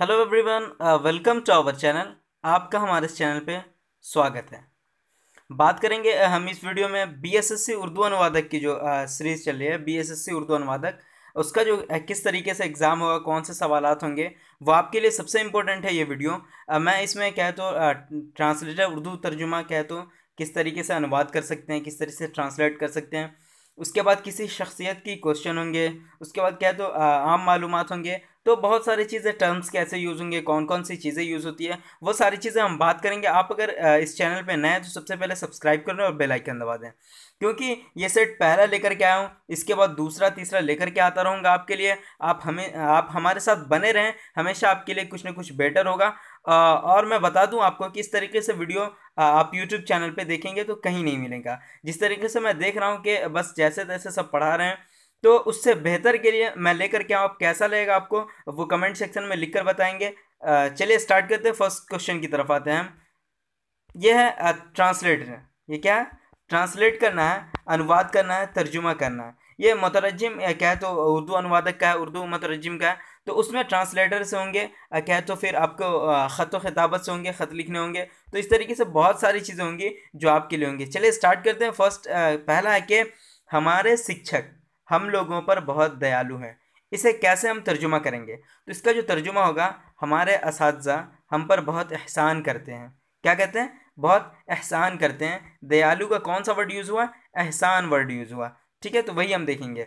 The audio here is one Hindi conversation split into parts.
hello everyone welcome to our channel आपका हमारे इस चैनल पे स्वागत है बात करेंगे uh, हम इस वीडियो में बीएसएससी उर्दू अनुवादक की जो सीरीज़ uh, चल रही है बीएसएससी उर्दू अनुवादक उसका जो uh, किस तरीके से एग्ज़ाम होगा कौन से सवाल होंगे वो आपके लिए सबसे इम्पोर्टेंट है ये वीडियो मैं इसमें कह तो ट्रांसलेटर उर्दू तर्जुमा कह तो किस तरीके से अनुवाद कर सकते हैं किस तरीके से ट्रांसलेट कर सकते हैं उसके बाद किसी शख्सियत की क्वेश्चन होंगे उसके बाद क्या तो आम मालूम होंगे तो बहुत सारी चीज़ें टर्म्स कैसे यूज़ होंगे कौन कौन सी चीज़ें यूज़ होती है वो सारी चीज़ें हम बात करेंगे आप अगर इस चैनल पर नए हैं तो सबसे पहले सब्सक्राइब कर लें और बेलाइकन दबा दें क्योंकि ये सेट पहला लेकर के आया हूँ इसके बाद दूसरा तीसरा लेकर के आता रहूँगा आपके लिए आप हमें आप हमारे साथ बने रहें हमेशा आपके लिए कुछ ना कुछ बेटर होगा और मैं बता दूं आपको कि इस तरीके से वीडियो आप YouTube चैनल पे देखेंगे तो कहीं नहीं मिलेगा जिस तरीके से मैं देख रहा हूँ कि बस जैसे तैसे सब पढ़ा रहे हैं तो उससे बेहतर के लिए मैं लेकर के आऊँ आप कैसा लगेगा आपको वो कमेंट सेक्शन में लिख कर बताएंगे चलिए स्टार्ट करते हैं फर्स्ट क्वेश्चन की तरफ आते हैं हम ये है ट्रांसलेटर ये क्या है ट्रांसलेट करना है अनुवाद करना है तर्जुमा करना है ये मतरजम क्या है तो उर्दू अनुवादक का है उर्दू मतरजम का है तो उसमें ट्रांसलेटर से होंगे क्या है तो फिर आपको ख़त व खिताबत से होंगे ख़त लिखने होंगे तो इस तरीके से बहुत सारी चीज़ें होंगी जो आपके लिए होंगी चलिए स्टार्ट करते हैं फर्स्ट पहला है कि हमारे शिक्षक हम लोगों पर बहुत दयालु हैं इसे कैसे हम तर्जुमा करेंगे तो इसका जो तर्जुमा होगा हमारे इस हम पर बहुत एहसान करते हैं क्या कहते हैं बहुत एहसान करते हैं दयालु का कौन सा वर्ड यूज़ हुआ एहसान वर्ड यूज़ हुआ ठीक है तो वही हम देखेंगे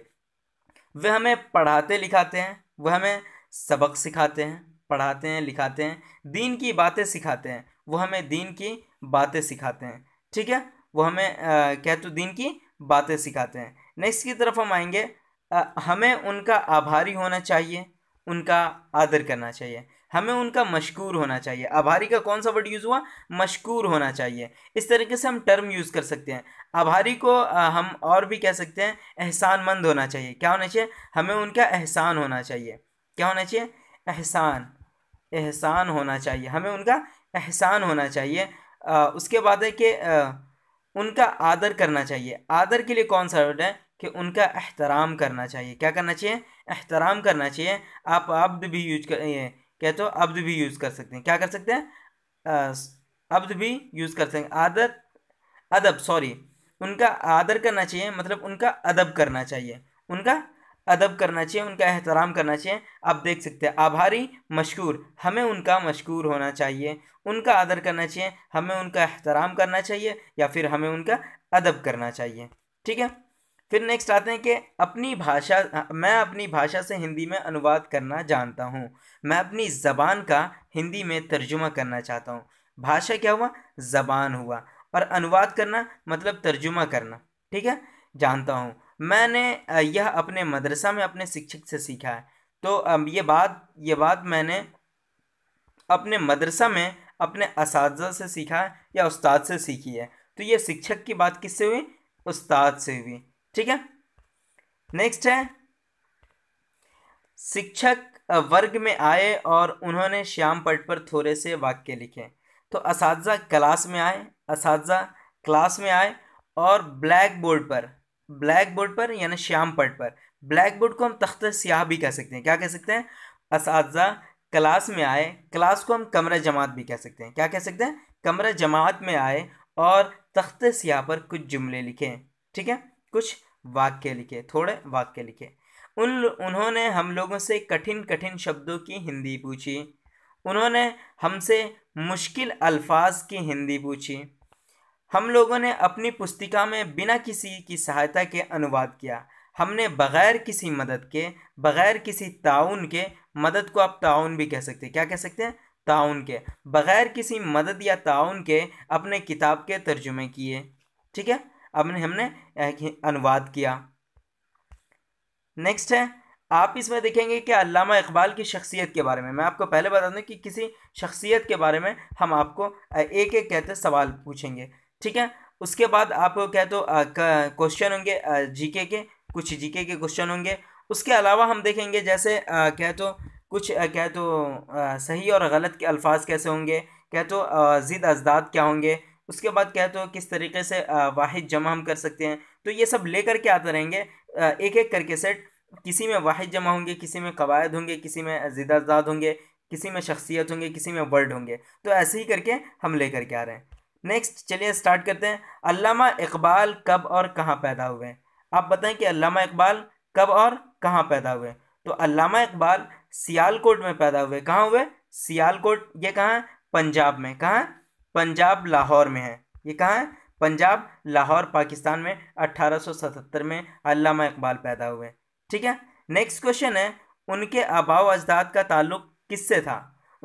वे हमें पढ़ाते लिखाते हैं वह हमें सबक सिखाते हैं पढ़ाते हैं लिखाते हैं दीन की बातें सिखाते हैं वह हमें दीन की बातें सिखाते हैं ठीक है वह हमें कहते क्या तो दीन की बातें सिखाते हैं नेक्स्ट की तरफ हम आएंगे आ, हमें उनका आभारी होना चाहिए उनका आदर करना चाहिए हमें उनका मशकूर होना चाहिए आभारी का कौन सा वर्ड यूज़ हुआ मशकूर होना चाहिए इस तरीके से हम टर्म यूज़ कर सकते हैं आभारी को हम और भी कह सकते हैं एहसानमंद होना चाहिए क्या होना चाहिए हमें उनका एहसान होना चाहिए क्या होना चाहिए एहसान एहसान होना चाहिए हमें उनका एहसान होना चाहिए आ, उसके बाद है कि उनका आदर करना चाहिए आदर के लिए कौन सा वर्ड है कि उनका अहतराम करना चाहिए क्या करना चाहिए अहतराम करना चाहिए आप अब्द भी यूज कर कहते हो अब्द भी यूज़ कर सकते हैं क्या कर सकते हैं अब्द भी यूज़ कर सकते हैं आदर अदब सॉरी उनका आदर करना चाहिए मतलब उनका अदब करना चाहिए उनका अदब करना चाहिए उनका एहतराम करना चाहिए आप देख सकते हैं आभारी मशहूर हमें उनका मशहूर होना चाहिए उनका आदर करना चाहिए हमें उनका एहतराम करना चाहिए या फिर हमें उनका अदब करना चाहिए ठीक है फिर नेक्स्ट आते हैं कि अपनी भाषा मैं अपनी भाषा से हिंदी में अनुवाद करना जानता हूँ मैं अपनी ज़बान का हिंदी में तर्जुमा करना चाहता हूँ भाषा क्या हुआ ज़बान हुआ और अनुवाद करना मतलब तर्जुमा करना ठीक है जानता हूँ मैंने यह अपने मदरसा में अपने शिक्षक से सीखा है तो ये बात ये बात मैंने अपने मदरसा में अपने इस से सीखा है या उस्ताद से सीखी है तो ये शिक्षक की बात किससे हुई उस्ताद से हुई ठीक है नेक्स्ट है शिक्षक वर्ग में आए और उन्होंने श्याम पट पर थोड़े से वाक्य लिखे तो इस क्लास में आए इस क्लास में आए और ब्लैक बोर्ड पर ब्लैक बोर्ड पर यानी श्याम पट पर ब्लैक बोर्ड को हम तख्त स्याह भी कह सकते हैं क्या कह सकते हैं इस क्लास में आए क्लास को हम कमरा जमात भी कह सकते हैं क्या कह सकते हैं कमरा जमात में आए और तख्त स्याह पर कुछ जुमले लिखें ठीक है कुछ वाक्य लिखे थोड़े वाक्य लिखे उन उन्होंने हम लोगों से कठिन कठिन शब्दों की हिंदी पूछी उन्होंने हमसे मुश्किल अल्फाज की हिंदी पूछी हम लोगों ने अपनी पुस्तिका में बिना किसी की सहायता के अनुवाद किया हमने बग़ैर किसी मदद के बग़ैर किसी ताउन के मदद को आप ताउन भी कह सकते हैं क्या कह सकते हैं ताउन के बग़ैर किसी मदद या ताउन के अपने किताब के तर्जुमे किए ठीक है अपने हमने अनुवाद किया नेक्स्ट है आप इसमें देखेंगे कि अलामा इकबाल की शख्सियत के बारे में मैं आपको पहले बता दूं कि किसी शख्सियत के बारे में हम आपको एक एक कहते सवाल पूछेंगे ठीक है उसके बाद आप कह तो क्वेश्चन होंगे जीके के कुछ जीके के क्वेश्चन होंगे उसके अलावा हम देखेंगे जैसे कह तो कुछ कह तो सही और गलत के अल्फाज कैसे होंगे कह तो ज़िद अजदाद क्या होंगे उसके बाद कहते हो किस तरीके से वाहिद जमा हम कर सकते हैं तो ये सब लेकर के आते रहेंगे एक एक करके सेट किसी में वाहिद जमा होंगे किसी में कवायद होंगे किसी में ज़िदाजाद होंगे किसी में शख्सियत होंगे किसी में वर्ड होंगे तो ऐसे ही करके हम लेकर के आ रहे हैं नेक्स्ट चलिए स्टार्ट करते हैं अलामा इकबाल कब और कहाँ पैदा हुए आप बताएं कि अलामा इकबाल कब और कहाँ पैदा हुए तो अलामा इकबाल सियालकोट में पैदा हुए कहाँ हुए सियालकोट ये कहाँ पंजाब में कहाँ पंजाब लाहौर में है ये कहाँ है पंजाब लाहौर पाकिस्तान में 1877 में अल्लामा इकबाल पैदा हुए ठीक है नेक्स्ट क्वेश्चन है उनके अबाव अजदाद का ताल्लुक किससे था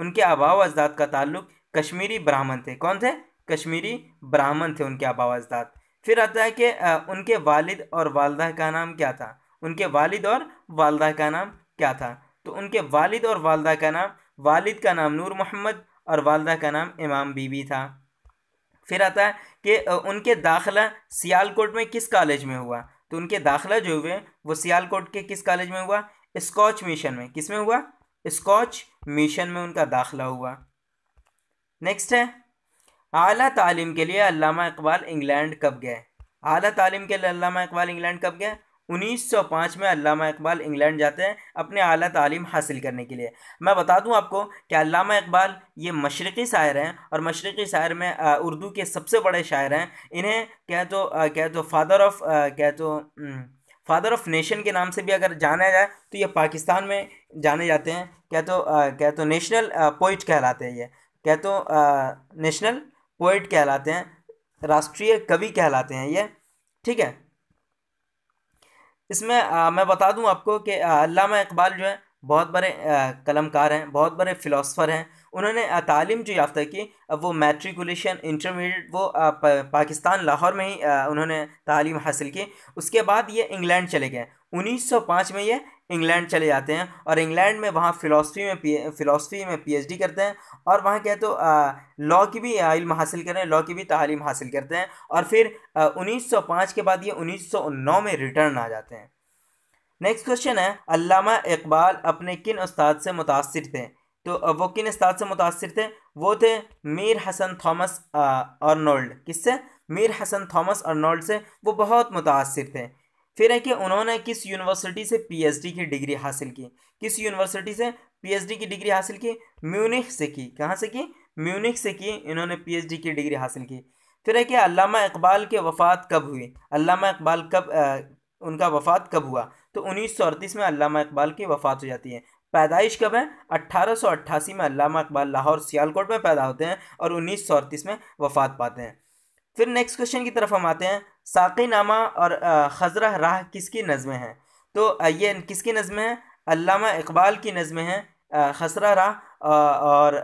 उनके अबाव अजदाद का ताल्लुक कश्मीरी ब्राह्मण थे कौन थे कश्मीरी ब्राह्मण थे उनके अबाव अजदाद फिर आता है कि उनके वालिद और वालदा का नाम क्या था उनके वालिद और वालदा का नाम क्या था तो उनके वालिद और वालदा का नाम वालिद का नाम नूर मोहम्मद और वालदा का नाम इमाम बीबी था फिर आता है कि उनके दाखिला सियालकोट में किस कॉलेज में हुआ तो उनके दाखला जो हुए वो सियालकोट के किस कॉलेज में हुआ स्कॉच मिशन में किस में हुआ स्कॉच मिशन में उनका दाखिला हुआ नेक्स्ट है अली तालीम के लिए अलामा इकबाल इंग्लैंड कब गए अली तालीम के लिए अलामा इकबाल इंग्लैंड कब गए उन्नीस सौ पाँच में अलामा इकबाल इंग्लैंड जाते हैं अपने अली तालीम हासिल करने के लिए मैं बता दूँ आपको कि अलामा इकबाल ये मशरक़ी शायर हैं और मशरक़ी शायर में उर्दू के सबसे बड़े शायर हैं इन्हें कह तो कह तो फादर ऑफ कह तो फादर ऑफ नेशन के नाम से भी अगर जाना जाए तो ये पाकिस्तान में जाने जाते हैं कह तो कह तो नेशनल पोइट कहलाते हैं ये कह तो नेशनल पोइट कहलाते हैं राष्ट्रीय कवि कहलाते हैं ये ठीक है इसमें आ, मैं बता दूं आपको कि अलामा इकबाल जो है बहुत बड़े कलमकार हैं बहुत बड़े फ़िलासफ़र हैं उन्होंने तालीम जो याफ्ता की वो मेट्रिकुलेशन इंटरमीडिएट वो पाकिस्तान लाहौर में ही उन्होंने तालीम हासिल की उसके बाद ये इंग्लैंड चले गए 1905 में ये इंग्लैंड चले जाते हैं और इंग्लैंड में वहाँ फ़िलासफ़ी में पी फ़िलासफ़ी में पीएचडी करते हैं और वहाँ क्या तो लॉ की भी इल्म हासिल करें लॉ की भी तालीम हासिल करते हैं और फिर उन्नीस के बाद ये उन्नीस में रिटर्न आ जाते हैं नेक्स्ट क्वेश्चन है अल्लामा इकबाल अपने किन उस्ताद से मुतासर थे तो वो किन उस्ताद से मुतासर थे वो थे मीर हसन थॉमस अर्नोल्ड किससे मीर हसन थॉमस अर्नोल्ड से वो बहुत मुतासर थे फिर है कि उन्होंने किस यूनिवर्सिटी से पीएचडी की डिग्री हासिल की किस यूनिवर्सिटी से पीएचडी की डिग्री हासिल की म्यूनिख से की कहाँ से की म्यूनिख से की इन्होंने पीएचडी की डिग्री हासिल की फिर है कि अलामा इकबाल के वफ़ात कब हुई अलामा इकबाल कब आ, उनका वफ़ात कब हुआ तो उन्नीस में अलामा इकबाल की वफ़ात हो जाती है पैदाइश कब है अट्ठारह में अलामा इकबाल लाहौर सियालकोट में पैदा होते हैं और उन्नीस में वफ़ात पाते हैं फिर नेक्स्ट क्वेश्चन की तरफ हम आते हैं साकी नामा और खजरा राह किसकी नज़में हैं तो ये किसकी नज़में हैं अल्लामा इकबाल की नज़में हैं खसरा राह और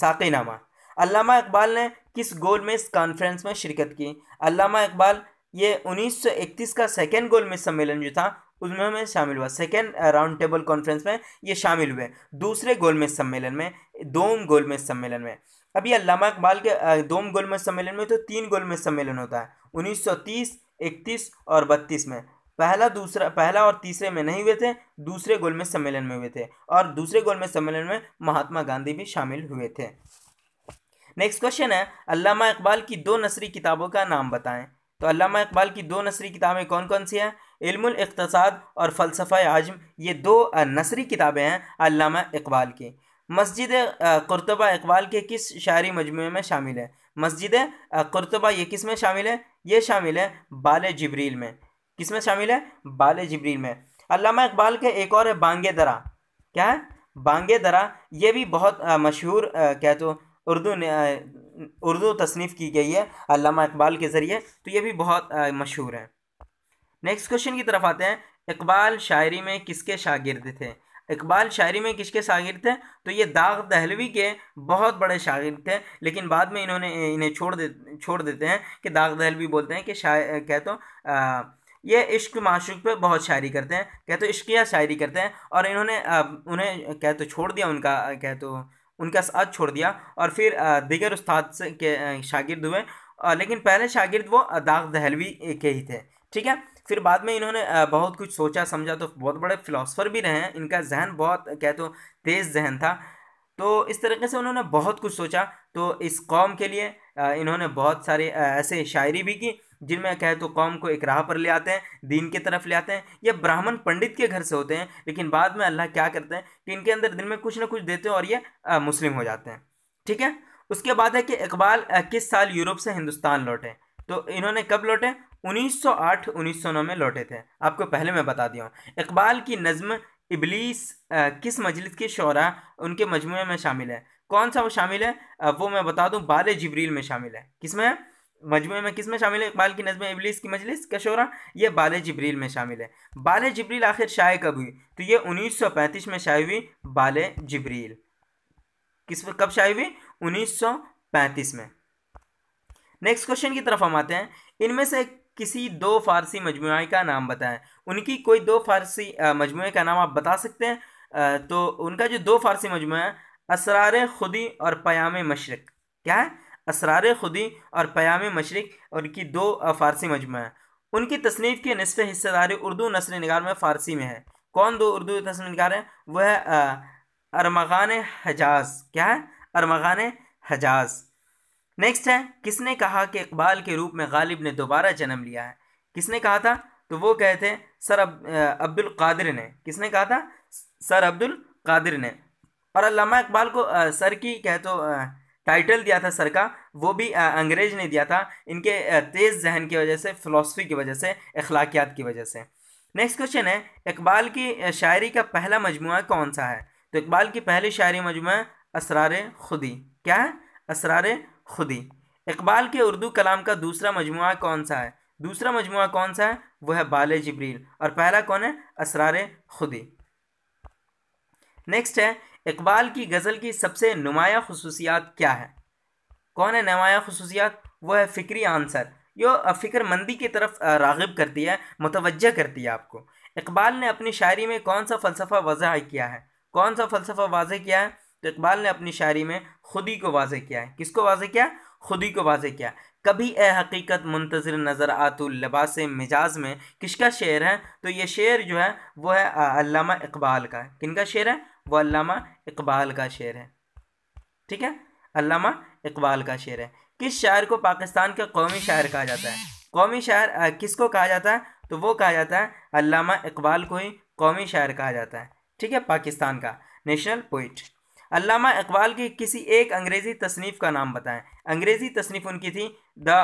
साकी नामा अल्लामा इकबाल ने किस गोल में इस कॉन्फ्रेंस में शिरकत की अल्लामा इकबाल ये 1931 का सेकेंड गोल में सम्मेलन जो था उसमें में शामिल हुआ सेकेंड राउंड टेबल कॉन्फ्रेंस में ये शामिल हुए दूसरे गोल में सम्मेलन में दोम गोल में सम्मेलन में अभी अल्लामा इकबाल के दोम गोलमेज सम्मेलन में तो तीन गोलमेज सम्मेलन होता है 1930, 31 और 32 में पहला दूसरा पहला और तीसरे में नहीं हुए थे दूसरे गोलमेज सम्मेलन में हुए थे और दूसरे गोलमेज सम्मेलन में महात्मा गांधी भी शामिल हुए थे नेक्स्ट क्वेश्चन है अलामा इकबाल की दो नसरी किताबों का नाम बताएं तो अलामा इकबाल की दो नसरी किताबें कौन कौन सी हैं इल्मुल और फ़लसफ़ा आजम ये दो नसरी किताबें हैं अलामा इकबाल की मस्जिद करतबा इकबाल के किस शायरी मजमू में शामिल है मस्जिद करतबा ये किस में शामिल है ये शामिल है बाल जबरील में किस में शामिल है बाल जबरील में अलामा इकबाल के एक और है बांगे दरा क्या है बांगे दरा ये भी बहुत मशहूर क्या तो उर्दू उर्दू तसनीफ़ की गई है अलामा इकबाल के ज़रिए तो ये भी बहुत मशहूर है नेक्स्ट क्वेश्चन की तरफ आते हैं इकबाल शायरी में किसके शागिर्द थे इकबाल शायरी में किसके शागिर थे तो ये दाग दहलवी के बहुत बड़े शागिर थे लेकिन बाद में इन्होंने इन्हें छोड़ दे छोड़ देते हैं कि दाग दहलवी बोलते हैं कि शायर कह तो ये इश्क माशूक पे बहुत शायरी करते हैं कह तो इश्किया शायरी करते हैं और इन्होंने उन्हें कह तो छोड़ दिया उनका कह तो उनका साथ छोड़ दिया और फिर दिगर उस्ताद से के शागिर्द हुए लेकिन पहले शागिर्द वो दाग दहलवी के ही थे ठीक है फिर बाद में इन्होंने बहुत कुछ सोचा समझा तो बहुत बड़े फिलासफ़र भी रहे हैं इनका जहन बहुत कहते हो तेज़ जहन था तो इस तरीके से उन्होंने बहुत कुछ सोचा तो इस कौम के लिए इन्होंने बहुत सारे ऐसे शायरी भी की जिनमें कहे तो कौम को एक राह पर ले आते हैं दीन की तरफ ले आते हैं ये ब्राह्मण पंडित के घर से होते हैं लेकिन बाद में अल्लाह क्या करते हैं कि इनके अंदर दिन में कुछ ना कुछ देते हैं और ये आ, मुस्लिम हो जाते हैं ठीक है उसके बाद है कि इकबाल किस साल यूरोप से हिंदुस्तान लौटे तो इन्होंने कब लौटे 1908-1909 में लौटे थे आपको पहले मैं बता दिया हूँ इकबाल की नज़म इबलीस किस मजलिस के शरा उनके मजमु में शामिल है कौन सा वो शामिल है वो मैं बता दूँ बाल जबरील में शामिल है किस में मजमू में किस में शामिल है इकबाल की नज़म इबलीस की मजलिस का शौरा यह बाल जबरील में शामिल है बाल जबरील आखिर शाये कब हुई तो ये उन्नीस में शाये हुई बाल जबरील किस कब शाये हुई उन्नीस में नेक्स्ट क्वेश्चन की तरफ हम आते हैं इनमें से किसी दो फारसी मजमू का नाम बताएं उनकी कोई दो फारसी मजमू का नाम आप बता सकते हैं तो उनका जो दो फारसी मजमू है असरार खुदी और पयाम मशरक क्या है असरार खुदी और पयाम मशरक उनकी दो फारसी मजमू है उनकी तसनीफ़ के नसफ़ हिस्सेदारी उर्दू नसर नगार में फ़ारसी में है कौन दो उर्दू नसर नगार हैं वह है अरमगान हजाज क्या है अरमगान हजाज़ नेक्स्ट है किसने कहा कि इकबाल के रूप में गालिब ने दोबारा जन्म लिया है किसने कहा था तो वो कहे थे सर अब अब्दुल कादिर ने किसने कहा था सर अब्दुल कादिर ने और अलामा इकबाल को आ, सर की कह तो टाइटल दिया था सर का वो भी आ, अंग्रेज ने दिया था इनके तेज़ जहन की वजह से फ़िलासफ़ी की वजह से अखलाकियात की वजह से नेक्स्ट क्वेश्चन है इकबाल की शायरी का पहला मजमु कौन सा है तो इकबाल की पहली शायरी मजमु असरार खुदी क्या है असरार खुदी इकबाल के उर्दू कलाम का दूसरा मजमु कौन सा है दूसरा मजमू कौन सा है वह है बाल जबरील और पहला कौन है असरार खुदी नेक्स्ट है इकबाल की गज़ल की सबसे नुमाया खसूसियात क्या है कौन है नुमाया खसूसियात वह है फ़िक्री आंसर जो फ़िक्रमंदी की तरफ रागब करती है मुतवजह करती है आपको इकबाल ने अपनी शायरी में कौन सा फ़लसफ़ा वजह किया है कौन सा फ़लसफ़ा वाज़ किया है तो इकबाल ने अपनी शायरी में खुदी को वाजे किया है किसको वाजे किया खुदी को वाजे किया कभी ए हकीकत मुंतजर नज़र आतुल लबास मिजाज में किसका शेर है तो ये शेर जो है वो है अल्लामा इकबाल का किन का शेर है वो अल्लामा इकबाल का शेर है ठीक है अल्लामा इकबाल का शेर है किस शायर को पाकिस्तान का कौमी शायर कहा जाता है कौमी शायर किसको कहा जाता है तो वो कहा जाता है अल्लामा इकबाल को ही कौमी शायर कहा जाता है ठीक है पाकिस्तान का नेशनल पोइट अलामा इकबाल की किसी एक अंग्रेज़ी तसनीफ़ का नाम बताएं अंग्रेज़ी तसनीफ़ उनकी थी the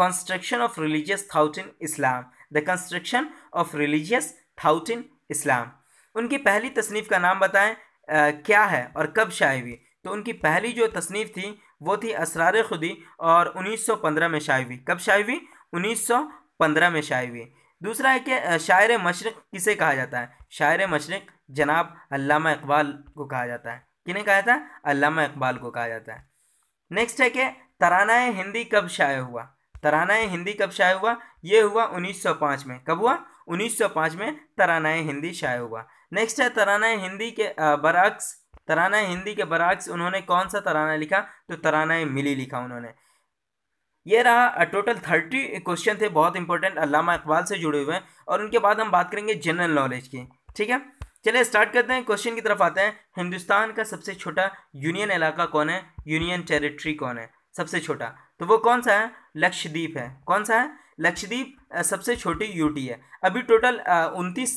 construction of religious thought in Islam the construction of religious thought in Islam उनकी पहली तसनीफ़ का नाम बताएं uh, क्या है और कब शाये हुई तो उनकी पहली जो तसनीफ़ थी वो थी असरार खुदी और 1915 में शाये हुई कब शाये हुई 1915 में शाये हुई दूसरा है कि शायर मशरक़ किसे कहा जाता है शायर मशरक़ जनाब अलामा इकबाल को कहा जाता है किन्हें कहा जाता है अलामा इकबाल को कहा जाता है नेक्स्ट है कि तराना हिंदी कब शाया हुआ तराना हिंदी कब शाया हुआ ये हुआ 1905 में कब हुआ 1905 में तराना हिंदी शाया हुआ नेक्स्ट है तराना हिंदी के बरक्स तराना हिंदी के बरक्स उन्होंने कौन सा तराना लिखा तो तराना मिली लिखा उन्होंने ये रहा टोटल थर्टी क्वेश्चन थे बहुत इंपॉर्टेंट अलामा इकबाल से जुड़े हुए हैं और उनके बाद हम बात करेंगे जनरल नॉलेज की ठीक है चलिए स्टार्ट करते हैं क्वेश्चन की तरफ आते हैं हिंदुस्तान का सबसे छोटा यूनियन इलाका कौन है यूनियन टेरिटरी कौन है सबसे छोटा तो वो कौन सा है लक्षद्वीप है कौन सा है लक्षद्वीप सबसे छोटी यूटी है अभी टोटल उनतीस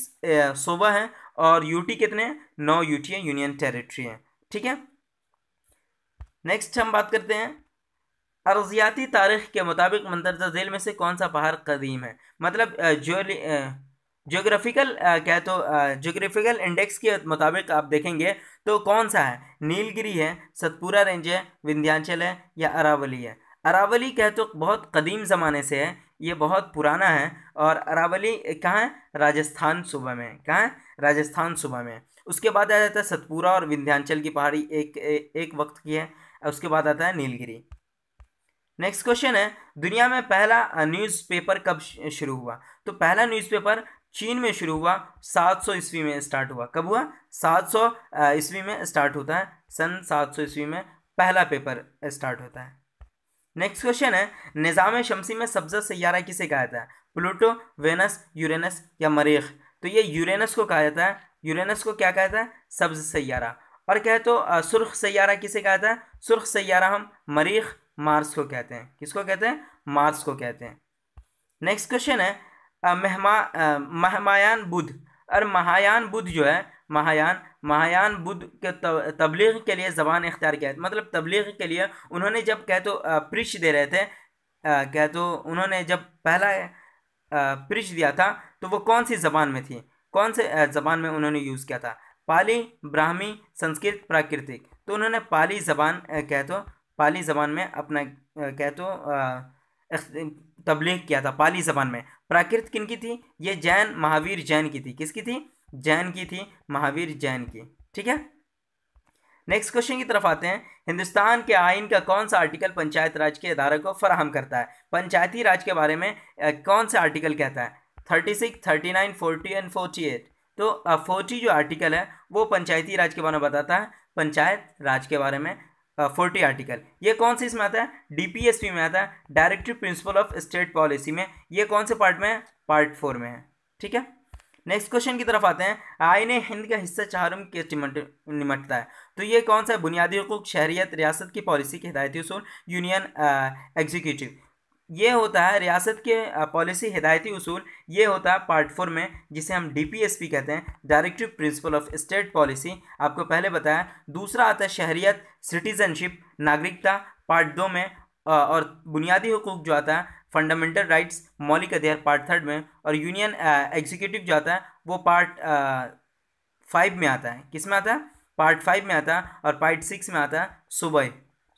सोबा हैं और यूटी कितने हैं नौ यूटी हैं यूनियन टेरिटरी हैं ठीक है नेक्स्ट हम बात करते हैं अर्जियाती तारीख के मुताबिक मंदरजा झेल में से कौन सा पहाड़ कदीम है मतलब जो ज्योग्राफिकल क्या तो ज्योग्राफिकल इंडेक्स के मुताबिक आप देखेंगे तो कौन सा है नीलगिरी है सतपुरा रेंज है विंध्याचल है या अरावली है अरावली कह तो बहुत कदीम ज़माने से है ये बहुत पुराना है और अरावली कहाँ है राजस्थान सुबह में कहाँ है राजस्थान सुबह में उसके बाद आ जाता है सतपुरा और विंध्याचल की पहाड़ी एक ए, एक वक्त की है उसके बाद आता है नीलगिरी नेक्स्ट क्वेश्चन है दुनिया में पहला न्यूज़पेपर कब शुरू हुआ तो पहला न्यूज़पेपर चीन में शुरू हुआ 700 ईस्वी में स्टार्ट हुआ कब हुआ 700 ईस्वी में स्टार्ट होता है सन 700 ईस्वी में पहला पेपर स्टार्ट होता है नेक्स्ट क्वेश्चन है निज़ाम शमसी में सब्जा सैारा किसे कहा जाता है प्लूटो वेनस यूरेनस या मरीख तो ये यूरेनस को कहा जाता है यूरेनस को क्या कहता है सब्ज सैारा और कहे तो सुर्ख सैारा किसे जाता है सुर्ख सैारा हम मरीख मार्स को कहते हैं किसको कहते हैं मार्स को कहते हैं नेक्स्ट क्वेश्चन है महमा महमायान बुद्ध और महायान बुद्ध जो है महायान महायान बुद्ध के तबलीग के लिए ज़बान इख्तियार किया मतलब तबलीग के लिए उन्होंने जब कह तो प्रिश दे रहे थे कह तो उन्होंने जब पहला प्रिश दिया था तो वो कौन सी ज़बान में थी कौन से ज़बान में उन्होंने यूज़ किया था पाली ब्राह्मी संस्कृत प्राकृतिक तो उन्होंने पाली ज़बान कह तो पाली ज़बान में अपना कह तो तबलीग किया था पाली ज़बान में प्राकृत किन की थी ये जैन महावीर जैन की थी किसकी थी जैन की थी महावीर जैन की ठीक है नेक्स्ट क्वेश्चन की तरफ आते हैं हिंदुस्तान के आइन का कौन सा आर्टिकल पंचायत राज के अदारे को फराहम करता है पंचायती राज के बारे में कौन सा आर्टिकल कहता है thirty six thirty nine forty and forty eight तो फोर्टी जो आर्टिकल है वो पंचायती राज के बारे में बताता है पंचायत राज के बारे में फोर्टी आर्टिकल ये कौन से इसमें आता है डीपीएसपी में आता है directive principle of state policy में ये कौन से पार्ट में है पार्ट फोर में है ठीक है नेक्स्ट क्वेश्चन की तरफ आते हैं ने हिंद का हिस्सा चारों के निमटता है तो ये कौन सा है बुनियादी हकूक शहरीत रियासत की पॉलिसी की हिदायती उसूल यूनियन एग्जीक्यूटिव ये होता है रियासत के पॉलिसी हिदायती उसूल ये होता है पार्ट फोर में जिसे हम डीपीएसपी कहते हैं directive principle of state policy आपको पहले बताया दूसरा आता है शहरियत सिटीजनशिप नागरिकता पार्ट दो में और बुनियादी हकूक जो आता है फंडामेंटल राइट्स मौलिक अधिकार पार्ट थर्ड में और यूनियन एग्जीक्यूटिव जो आता है वो पार्ट फाइव में आता है किस में आता है पार्ट फाइव में आता है और पार्ट सिक्स में आता है सुबह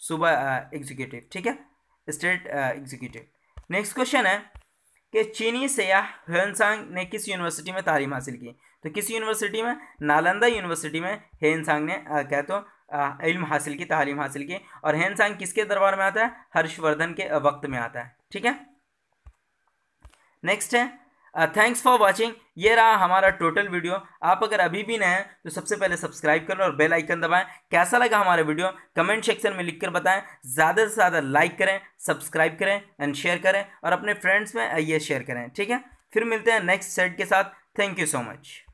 सुबह एग्जीक्यूटिव ठीक है स्टेट एग्जीक्यूटिव नेक्स्ट क्वेश्चन है कि चीनी सयाह हेनसांग ने किस यूनिवर्सिटी में तालीम हासिल की तो किस यूनिवर्सिटी में नालंदा यूनिवर्सिटी में हेनसांग ने कह तो इल्म हासिल की तालीम हासिल की और हेनसांग किसके दरबार में आता है हर्षवर्धन के वक्त में आता है ठीक है नेक्स्ट है थैंक्स फॉर वॉचिंग ये रहा हमारा टोटल वीडियो आप अगर अभी भी नए हैं तो सबसे पहले सब्सक्राइब करें और बेल आइकन दबाएं कैसा लगा हमारा वीडियो कमेंट सेक्शन में लिखकर बताएं ज़्यादा से ज़्यादा लाइक करें सब्सक्राइब करें एंड शेयर करें और अपने फ्रेंड्स में uh, ये शेयर करें ठीक है फिर मिलते हैं नेक्स्ट सेट के साथ थैंक यू सो मच